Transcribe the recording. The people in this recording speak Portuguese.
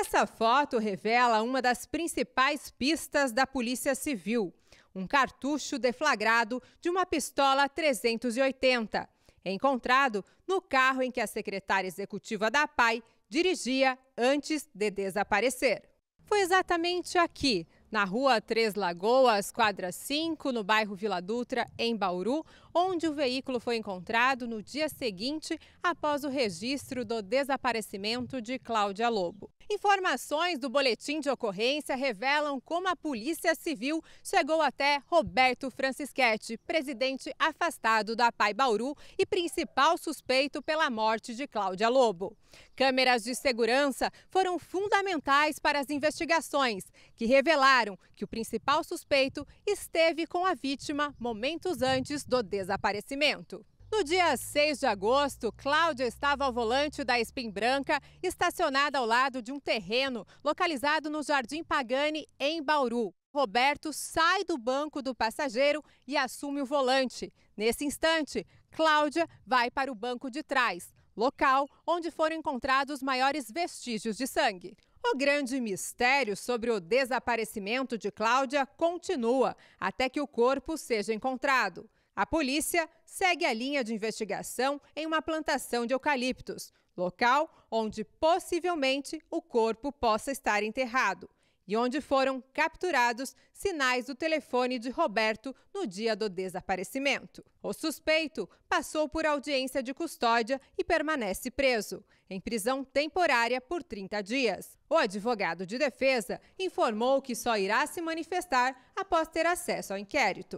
Essa foto revela uma das principais pistas da Polícia Civil: um cartucho deflagrado de uma pistola 380, encontrado no carro em que a secretária executiva da PAI dirigia antes de desaparecer. Foi exatamente aqui, na rua Três Lagoas, quadra 5, no bairro Vila Dutra, em Bauru, onde o veículo foi encontrado no dia seguinte após o registro do desaparecimento de Cláudia Lobo. Informações do boletim de ocorrência revelam como a Polícia Civil chegou até Roberto Francisquete, presidente afastado da Pai Bauru e principal suspeito pela morte de Cláudia Lobo. Câmeras de segurança foram fundamentais para as investigações, que revelaram que o principal suspeito esteve com a vítima momentos antes do desaparecimento. No dia 6 de agosto, Cláudia estava ao volante da Espim Branca, estacionada ao lado de um terreno localizado no Jardim Pagani, em Bauru. Roberto sai do banco do passageiro e assume o volante. Nesse instante, Cláudia vai para o banco de trás, local onde foram encontrados os maiores vestígios de sangue. O grande mistério sobre o desaparecimento de Cláudia continua até que o corpo seja encontrado. A polícia segue a linha de investigação em uma plantação de eucaliptos, local onde possivelmente o corpo possa estar enterrado e onde foram capturados sinais do telefone de Roberto no dia do desaparecimento. O suspeito passou por audiência de custódia e permanece preso, em prisão temporária por 30 dias. O advogado de defesa informou que só irá se manifestar após ter acesso ao inquérito.